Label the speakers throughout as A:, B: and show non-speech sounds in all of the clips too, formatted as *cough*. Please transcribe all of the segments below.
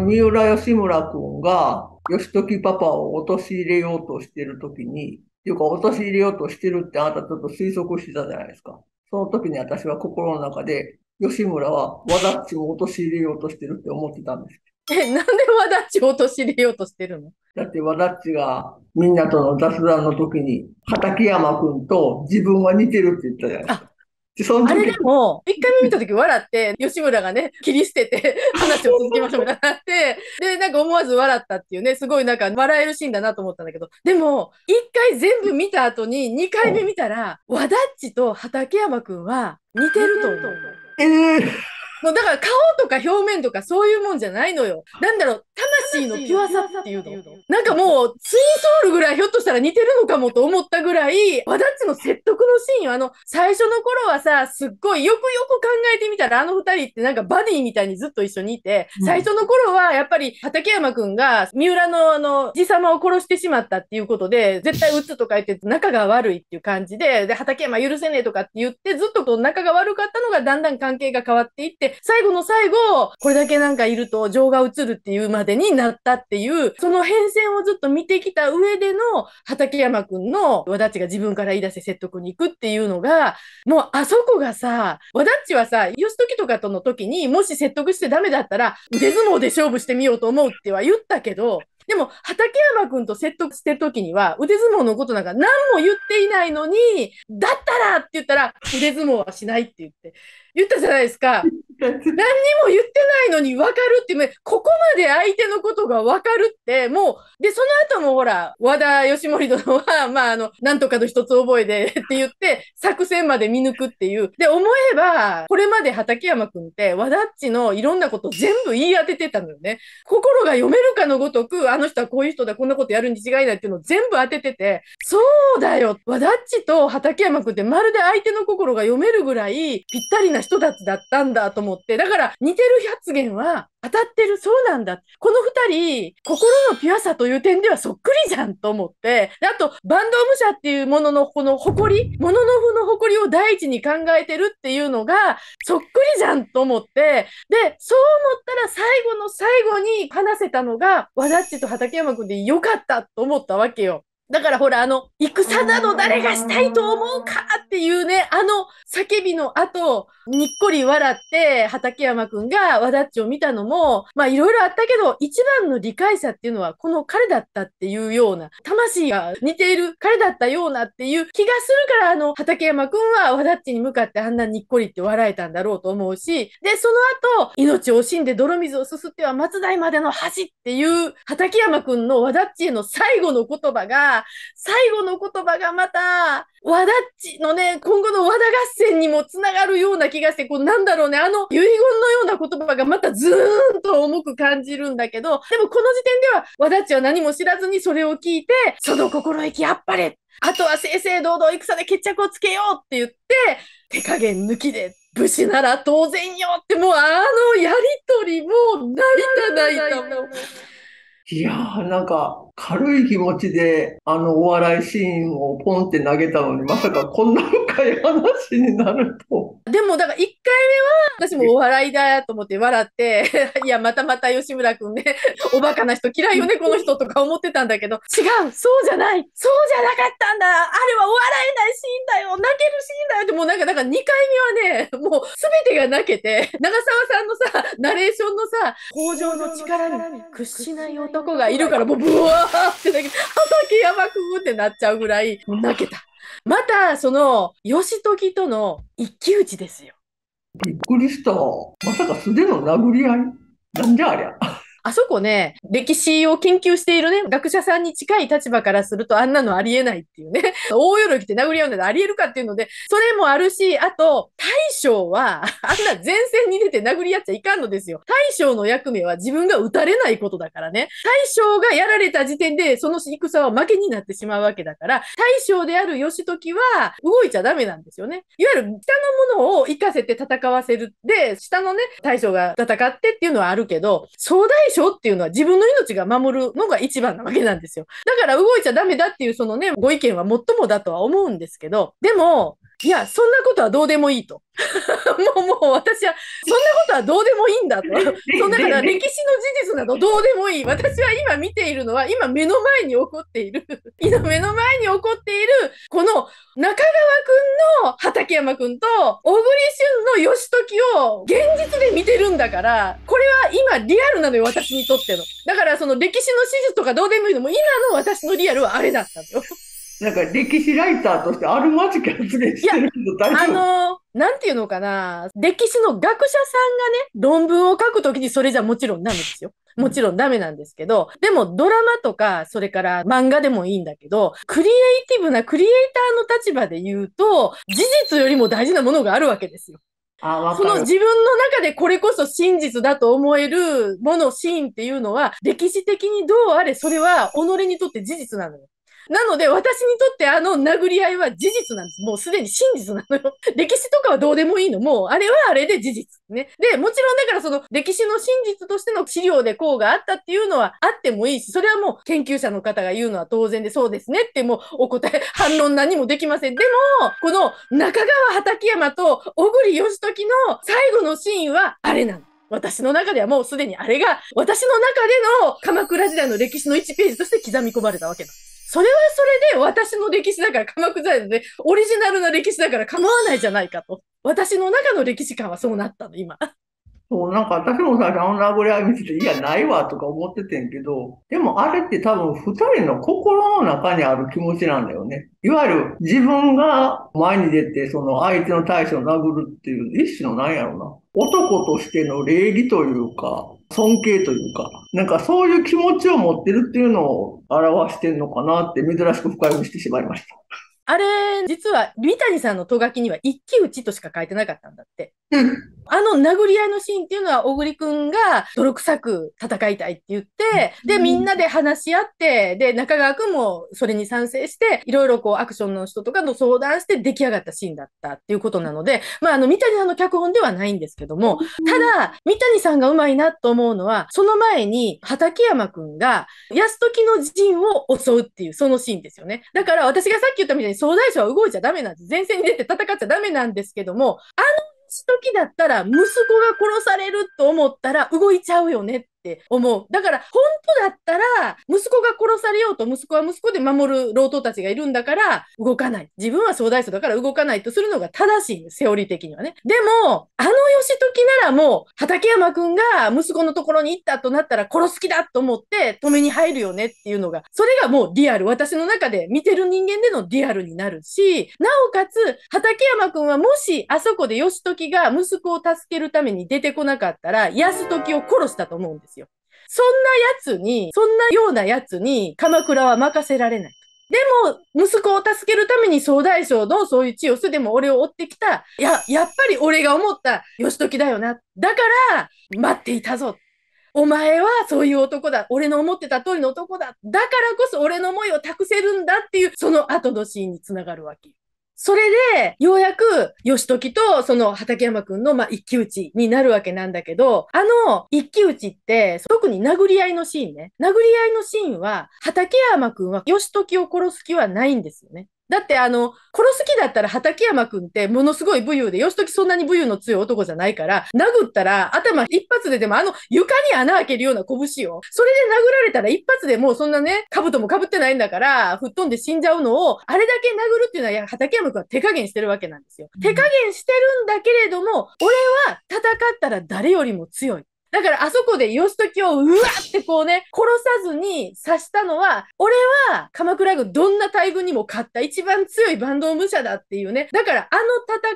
A: 三浦義村君が、義時パパを陥れようとしてる時に、とていうか、陥れようとしてるってあなたちょっと推測してたじゃないですか。その時に私は心の中で、吉村はわだっちを陥れようとしてるって思ってたんです。
B: え、なんでわだっちを陥れようとして
A: るのだってわだっちがみんなとの雑談の時に、畠山君と自分は似てるって言ったじゃないですか。あれでも、
B: 一回目見た時笑って、吉村がね、切り捨てて、*laughs* 話を続けましょうみたいになって、で、なんか思わず笑ったっていうね、すごいなんか笑えるシーンだなと思ったんだけど、でも、一回全部見た後に、二回目見たら、和田っちと畠山くんは似てると思う。えーもうだから顔とか表面とかそういうもんじゃないのよ。なんだろう、魂のピュアさっていうの。なんかもう、ツインソウルぐらいひょっとしたら似てるのかもと思ったぐらい、わだちの説得のシーン、あの、最初の頃はさ、すっごいよくよく考えてみたら、あの二人ってなんかバディみたいにずっと一緒にいて、最初の頃はやっぱり畠山くんが三浦のあの、爺様を殺してしまったっていうことで、絶対撃つとか言って仲が悪いっていう感じで、で、畠山許せねえとかって言って、ずっとこう仲が悪かったのがだんだん関係が変わっていって、最後の最後、これだけなんかいると情が移るっていうまでになったっていう、その変遷をずっと見てきた上での畠山くんの和田ちが自分から言い出して説得に行くっていうのが、もうあそこがさ、和田ちはさ、義時とかとの時にもし説得してダメだったら、腕相撲で勝負してみようと思うっては言ったけど、でも、畠山くんと説得してる時には、腕相撲のことなんか何も言っていないのに、だったらって言ったら、腕相撲はしないって言って。言ったじゃないですか。*laughs* 何にも言ってないのに分かるって、ここまで相手のことが分かるって、もう、で、その後もほら、和田義盛殿は、*laughs* まあ、あの、なんとかの一つ覚えで *laughs* って言って、作戦まで見抜くっていう。で、思えば、これまで畠山くんって、和田っちのいろんなこと全部言い当ててたのよね。心が読めるかのごとく、あの人はこういう人だ、こんなことやるに違いないっていうのを全部当ててて、そうだよ、和田っちと畠山くんってまるで相手の心が読めるぐらいぴったりな人たちだったんだと思って、だから似てる発言は当たってる、そうなんだ。この二人、心のピュアさという点ではそっくりじゃんと思って、であと、バンド武者っていうもののこの誇り、もののふの誇りを第一に考えてるっていうのがそっくりじゃんと思って、で、そう思ったら最後の最後に話せたのが、わだっちと畠山くんでよかったと思ったわけよ。だからほら、あの、戦など誰がしたいと思うかっていうね、あの叫びの後、にっこり笑って畠山くんが和田っちを見たのも、まあいろいろあったけど、一番の理解者っていうのはこの彼だったっていうような、魂が似ている彼だったようなっていう気がするから、あの畠山くんは和田っちに向かってあんなにっこりって笑えたんだろうと思うし、で、その後、命を惜しんで泥水をすすっては松代までの橋っていう畠山くんの和田っちへの最後の言葉が、最後の言葉がまた、和田っちのね、今後の和田合戦にもつながるような気がして、こうなんだろうね、あの遺言のような言葉がまたずーんと重く感じるんだけど、でもこの時点では和田っちは何も知らずにそれを聞いて、その心意気あっぱれあとは正々堂々戦で決着をつけようって言って、手加減抜きで武士なら当然よって、もうあのやりとりもうたないと思
A: う。いやーなんか軽い気持ちで、あのお笑いシーンをポンって投げたのに、まさかこんな深い話になる
B: と。でも、だから1回目は、私もお笑いだと思って笑って、*laughs* いや、またまた吉村君ね、*laughs* おバカな人嫌いよね、この人とか思ってたんだけど、違う、そうじゃない、そうじゃなかったんだ、あれはお笑えないシーンだよ、泣けるシーンだよって、もうなんか、だから2回目はね、もう全てが泣けて、長澤さんのさ、ナレーションのさ、工場の力に屈しない男がいるから、もうブワーってけ、あ山くんってなっちゃうぐらい泣けた。また、その、義時との一騎打ちですよ。
A: びっくりした。まさか素手の殴り合いなんじゃありゃ。
B: あそこね、歴史を研究しているね、学者さんに近い立場からするとあんなのありえないっていうね、*laughs* 大喜びって殴り合うんでありえるかっていうので、それもあるし、あと、大将は、*laughs* あんな前線に出て殴り合っちゃいかんのですよ。大将の役目は自分が撃たれないことだからね。大将がやられた時点で、その戦は負けになってしまうわけだから、大将である義時は動いちゃダメなんですよね。いわゆる下のものを生かせて戦わせる。で、下のね、大将が戦ってっていうのはあるけど、総大しょっていうのは自分の命が守るのが一番なわけなんですよ。だから動いちゃダメだっていうそのね、ご意見は最もだとは思うんですけど、でも、いや、そんなことはどうでもいいと。*laughs* もう、もう私は、そんなことはどうでもいいんだと。そんなから歴史の事実などどうでもいい。私は今見ているのは、今目の前に起こっている、*laughs* 今目の前に起こっている、この中川くんの畠山くんと、小栗旬の義時を現実で見てるんだから、これは今リアルなのよ、私にとっての。だからその歴史の史実とかどうでもいいのも、今の私のリアルはあれだったのよ。
A: なんか歴史ライターとしてあるまじき発言してるけど大丈夫あ
B: のー、なんていうのかな、歴史の学者さんがね、論文を書くときにそれじゃもちろんダメですよ。もちろんダメなんですけど、でもドラマとか、それから漫画でもいいんだけど、クリエイティブなクリエイターの立場で言うと、事実よりも大事なものがあるわけですよ。あその自分の中でこれこそ真実だと思えるもの、シーンっていうのは、歴史的にどうあれ、それは己にとって事実なのよ。なので、私にとってあの殴り合いは事実なんです。もうすでに真実なのよ。*laughs* 歴史とかはどうでもいいの。もう、あれはあれで事実。ね。で、もちろんだからその歴史の真実としての資料でこうがあったっていうのはあってもいいし、それはもう研究者の方が言うのは当然で、そうですねってもうお答え、反論何もできません。でも、この中川畠山と小栗義時の最後のシーンはあれなの。私の中ではもうすでにあれが、私の中での鎌倉時代の歴史の1ページとして刻み込まれたわけなんです。それはそれで私の歴史だから鎌倉で、ね、オリジナルな歴史だから構わないじゃないかと。私の中の歴史観はそうなったの、今。
A: そう、なんか私も最初あの殴り合い見てて、いや、ないわとか思っててんけど、でもあれって多分二人の心の中にある気持ちなんだよね。いわゆる自分が前に出て、その相手の対処を殴るっていう一種のなんやろうな。男としての礼儀というか、尊敬というか、なんかそういう気持ちを持ってるっていうのを表してんのかなって珍しく深読みしてしまいました。
B: あれ、実は、三谷さんのとがきには一騎打ちとしか書いてなかったんだって。うん、あの殴り合いのシーンっていうのは、小栗くんが泥臭く戦いたいって言って、で、みんなで話し合って、で、中川くんもそれに賛成して、いろいろこうアクションの人とかと相談して出来上がったシーンだったっていうことなので、まあ、あの、三谷さんの脚本ではないんですけども、ただ、三谷さんがうまいなと思うのは、その前に、畠山くんが、安時の陣を襲うっていう、そのシーンですよね。だから、私がさっき言ったみたいに、総大将は動いちゃダメなんです。前線に出て戦っちゃダメなんですけども、あの時だったら息子が殺されると思ったら動いちゃうよねっって思う。だから、本当だったら、息子が殺されようと、息子は息子で守る老頭たちがいるんだから、動かない。自分は総大層だから動かないとするのが正しいセオリー的にはね。でも、あの義時ならもう、畠山くんが息子のところに行ったとなったら殺す気だと思って止めに入るよねっていうのが、それがもうリアル。私の中で見てる人間でのリアルになるし、なおかつ、畠山くんはもしあそこで義時が息子を助けるために出てこなかったら、安時を殺したと思うんです。そんなやつに、そんなようなやつに、鎌倉は任せられない。でも、息子を助けるために総大将のそういう地をすでも俺を追ってきた。いや、やっぱり俺が思った義時だよな。だから、待っていたぞ。お前はそういう男だ。俺の思ってた通りの男だ。だからこそ俺の思いを託せるんだっていう、その後のシーンにつながるわけ。それで、ようやく、義時と、その、畠山くんの、まあ、一騎打ちになるわけなんだけど、あの、一騎打ちって、特に殴り合いのシーンね。殴り合いのシーンは、畠山くんは義時を殺す気はないんですよね。だってあの、殺す気だったら畠山くんってものすごい武勇で、義時そんなに武勇の強い男じゃないから、殴ったら頭一発ででもあの床に穴開けるような拳を、それで殴られたら一発でもうそんなね、兜も被ってないんだから、吹っ飛んで死んじゃうのを、あれだけ殴るっていうのは畠山くんは手加減してるわけなんですよ。手加減してるんだけれども、俺は戦ったら誰よりも強い。だからあそこで義時をうわってこうね、殺さずに刺したのは、俺は鎌倉軍どんな大軍にも勝った一番強い坂東武者だっていうね。だからあの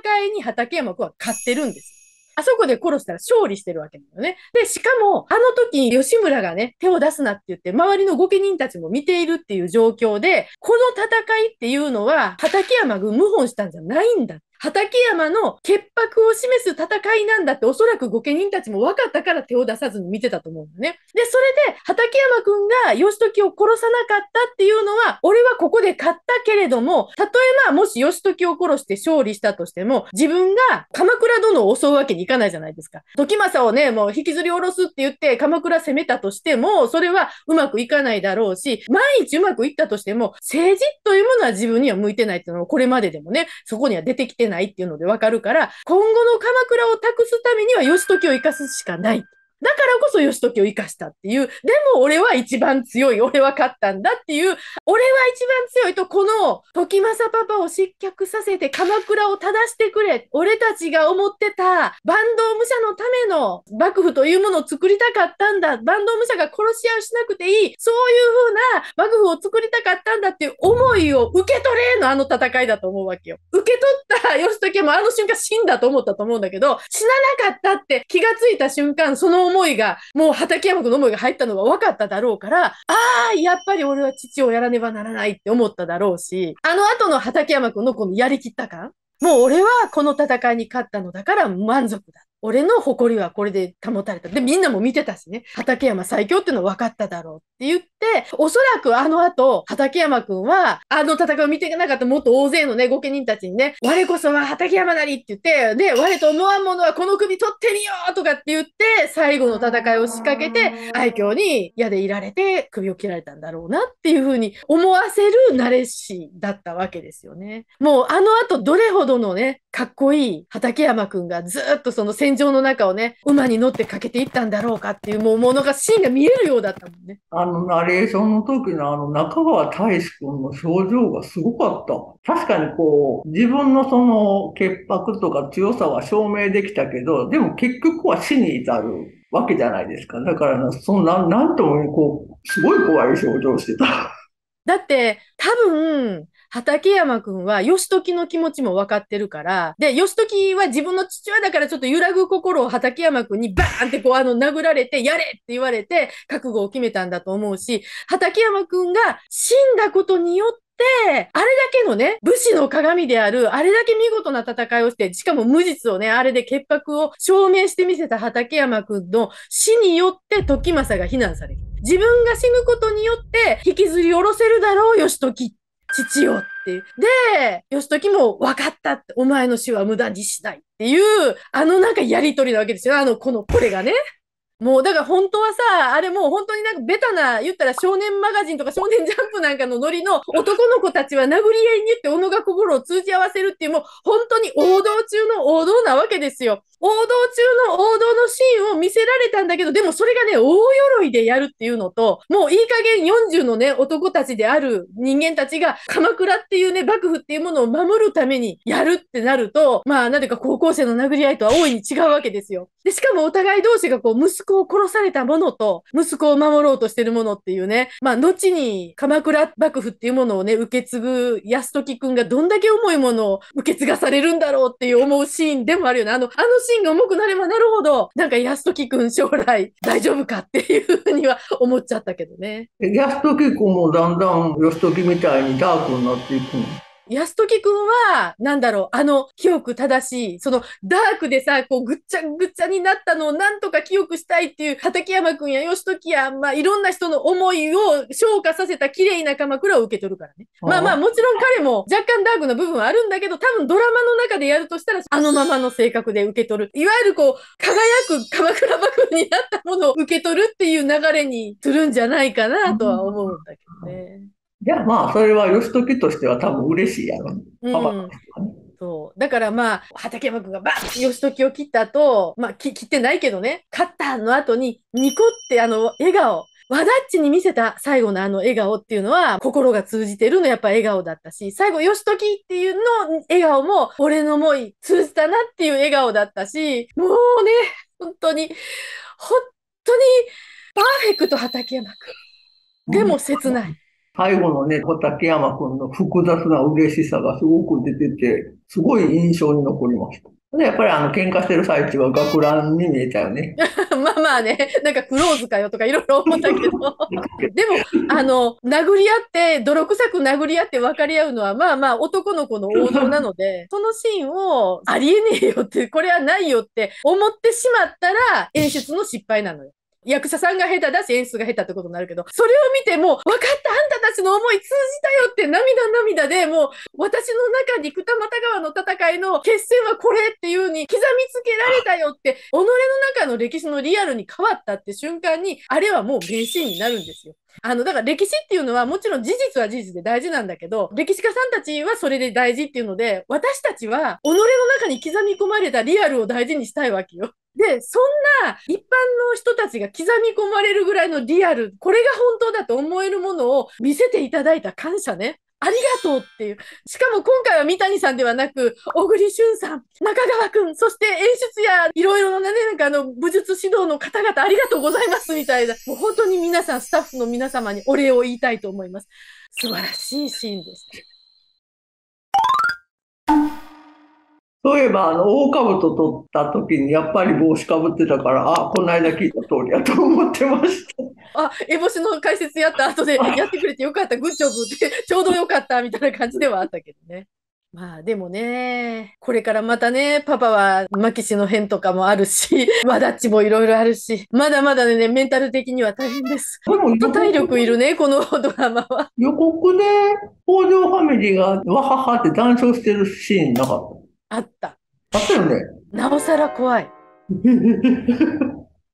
B: 戦いに畠山君は勝ってるんです。あそこで殺したら勝利してるわけだよね。で、しかも、あの時、吉村がね、手を出すなって言って、周りの御家人たちも見ているっていう状況で、この戦いっていうのは、畠山軍謀反したんじゃないんだ。畠山の潔白を示す戦いなんだって、おそらく御家人たちも分かったから手を出さずに見てたと思うんだね。で、それで、畠山くんが義時を殺さなかったっていうのは、俺はここで勝ったけれども、たとえまあ、もし義時を殺して勝利したとしても、自分が鎌倉殿を襲うわけにいかないじゃないですか。時政をね、もう引きずり下ろすって言って、鎌倉攻めたとしても、それはうまくいかないだろうし、万一うまくいったとしても、政治というものは自分には向いてないっていうのは、これまででもね、そこには出てきてない。ないっていうのでわかるから、今後の鎌倉を託すためには義時を生かすしかない。だからこそ義時を生かしたっていう、でも俺は一番強い、俺は勝ったんだっていう、俺は一番強いと、この時政パパを失脚させて鎌倉を正してくれ、俺たちが思ってた坂東武者のための幕府というものを作りたかったんだ、坂東武者が殺し合いをしなくていい、そういう風な幕府を作りたかったんだっていう思いを受け取れのあの戦いだと思うわけよ。受け取った義時もあの瞬間死んだと思ったと思うんだけど、死ななかったって気がついた瞬間、その思いが、もう畠山君の思いが入ったのが分かっただろうから、ああ、やっぱり俺は父をやらねばならないって思っただろうし、あの後の畠山君のこのやりきった感もう俺はこの戦いに勝ったのだから満足だ。俺の誇りはこれで保たれた。で、みんなも見てたしね、畠山最強っていうの分かっただろうって言って、おそらくあの後、畠山くんは、あの戦いを見ていかなかったもっと大勢のね、御家人たちにね、我こそは畠山なりって言って、で、我と思わん者はこの首取ってみようとかって言って、最後の戦いを仕掛けて、愛嬌に矢でいられて首を切られたんだろうなっていうふうに思わせる慣れしだったわけですよね。もうあの後どれほどのね、かっこいい畠山くんがずっとその戦場の中をね、馬に乗ってかけていったんだろうかっていうもうものが、シーンが見えるようだったもん
A: ね。あの、ナレーションの時のあの中川大志くんの表情がすごかった。確かにこう、自分のその潔白とか強さは証明できたけど、でも結局は死に至るわけじゃないですか。だからそんな、なんともこう、すごい怖い表情してた。
B: だって、多分、畠山くんは義時の気持ちも分かってるから、で、義時は自分の父親だからちょっと揺らぐ心を畠山くんにバーンってこうあの殴られて、やれって言われて覚悟を決めたんだと思うし、畠山くんが死んだことによってで、あれだけのね、武士の鏡である、あれだけ見事な戦いをして、しかも無実をね、あれで潔白を証明してみせた畠山くんの死によって時政が非難される。自分が死ぬことによって引きずり下ろせるだろう、義時っ父よっていう。で、義時も分かったって、お前の死は無駄にしないっていう、あのなんかやりとりなわけですよ。あの、この、これがね。もうだから本当はさ、あれもう本当になんかベタな、言ったら少年マガジンとか少年ジャンプなんかのノリの男の子たちは殴り合いに言って斧が心を通じ合わせるっていうもう本当に王道中の王道なわけですよ。王道中の王見せられたんだけど、でもそれがね、大鎧でやるっていうのと、もういい加減40のね、男たちである人間たちが、鎌倉っていうね、幕府っていうものを守るためにやるってなると、まあ、なんか高校生の殴り合いとは大いに違うわけですよ。で、しかもお互い同士がこう、息子を殺されたものと、息子を守ろうとしてるものっていうね、まあ、後に鎌倉幕府っていうものをね、受け継ぐ安時くんがどんだけ重いものを受け継がされるんだろうっていう思うシーンでもあるよね。あの、あのシーンが重くなればなるほど、なんか安時君将来大丈夫かっていうふうには思っちゃったけどね。
A: 安時君もだんだん義時みたいにダークになっていくの
B: 安時くんは、なんだろう、あの、記憶正しい、その、ダークでさ、こう、ぐっちゃぐっちゃになったのをなんとか記憶したいっていう、畠山くんや義時や、まあ、いろんな人の思いを昇華させた綺麗な鎌倉を受け取るからね。まあまあ、もちろん彼も若干ダークな部分はあるんだけど、多分ドラマの中でやるとしたら、あのままの性格で受け取る。いわゆるこう、輝く鎌倉幕府になったものを受け取るっていう流れにするんじゃないかなとは思うんだけど
A: ね。いや、まあ、それは義時としては多分嬉しいやろね。
B: パパとしてはね。そうだからまあ畠山君がバッて義時を切った後、まあき切ってないけどね勝ったの後にニコってあの笑顔和田っちに見せた最後のあの笑顔っていうのは心が通じてるのやっぱ笑顔だったし最後義時っていうの笑顔も俺の思い通じたなっていう笑顔だったしもうね本当に本当にパーフェクト畠山
A: 君でも切ない。最後のね、畠山くんの複雑な嬉しさがすごく出てて、すごい印象に残りました。で、やっぱりあの、喧嘩してる最中は学ランに見えたよね。
B: *laughs* まあまあね、なんかクローズかよとかいろいろ思ったけど、*laughs* でも、あの、殴り合って、泥臭く殴り合って分かり合うのは、まあまあ男の子の王道なので、*laughs* そのシーンをありえねえよって、これはないよって思ってしまったら演出の失敗なのよ。役者さんが下手だし、演出が下手ってことになるけど、それを見ても、分かった、あんたたちの思い通じたよって涙涙で、もう、私の中に二俣川の戦いの決戦はこれっていうに刻みつけられたよって、己の中の歴史のリアルに変わったって瞬間に、あれはもう名シーンになるんですよ。あの、だから歴史っていうのはもちろん事実は事実で大事なんだけど、歴史家さんたちはそれで大事っていうので、私たちは己の中に刻み込まれたリアルを大事にしたいわけよ。で、そんな一般の人たちが刻み込まれるぐらいのリアル、これが本当だと思えるものを見せていただいた感謝ね。ありがとうっていう。しかも今回は三谷さんではなく、小栗旬さん、中川くん、そして演出やいろいろなね、なんかあの、武術指導の方々ありがとうございますみたいな、もう本当に皆さん、スタッフの皆様にお礼を言いたいと思います。素晴らしいシーンです。
A: そういえば、あの、大と取った時に、やっぱり帽子かぶってたから、あ、この間聞いた通りやと思ってまし
B: た。あ、烏帽子の解説やった後で、やってくれてよかった、グッジョブって、*laughs* ちょうどよかった、みたいな感じではあったけどね。まあでもね、これからまたね、パパは、マキシの変とかもあるし、*laughs* わだっちもいろいろあるし、まだまだね、メンタル的には大変です。でも、と体力いるね、このドラ
A: マは。予告で、北条ファミリーが、わははって談笑してるシーンなかったあった。あったよね。なおさら怖い。*laughs*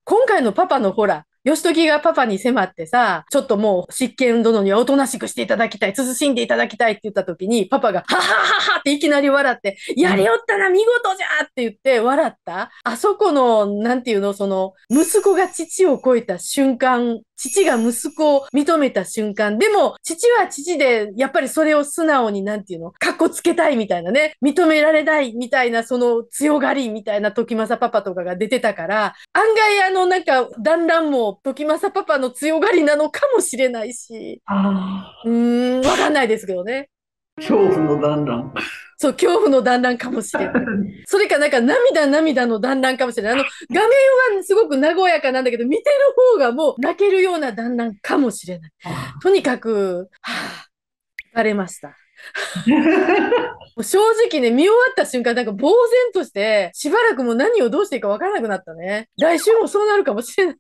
B: 今回のパパのほら、義時がパパに迫ってさ、ちょっともう執権殿にはおとなしくしていただきたい、慎んでいただきたいって言った時に、パパが、ははははっていきなり笑って、やりおったな、見事じゃって言って笑った。あそこの、なんていうの、その、息子が父を超えた瞬間父が息子を認めた瞬間、でも、父は父で、やっぱりそれを素直になんていうの、かっこつけたいみたいなね、認められないみたいな、その強がりみたいな時政パパとかが出てたから、案外あの、なんか、団らんも時政パパの強がりなのかもしれないし、
A: あ
B: うん、わかんないですけどね。
A: 恐怖の団らん。
B: そう、恐怖の団らかもしれない。*laughs* それかなんか涙涙の団らかもしれない。あの、画面はすごく和やかなんだけど、見てる方がもう泣けるような団らかもしれない。とにかく、はぁ、あ、れました。*laughs* 正直ね、見終わった瞬間、なんか呆然として、しばらくもう何をどうしていいかわからなくなったね。来週もそうなるかもしれない。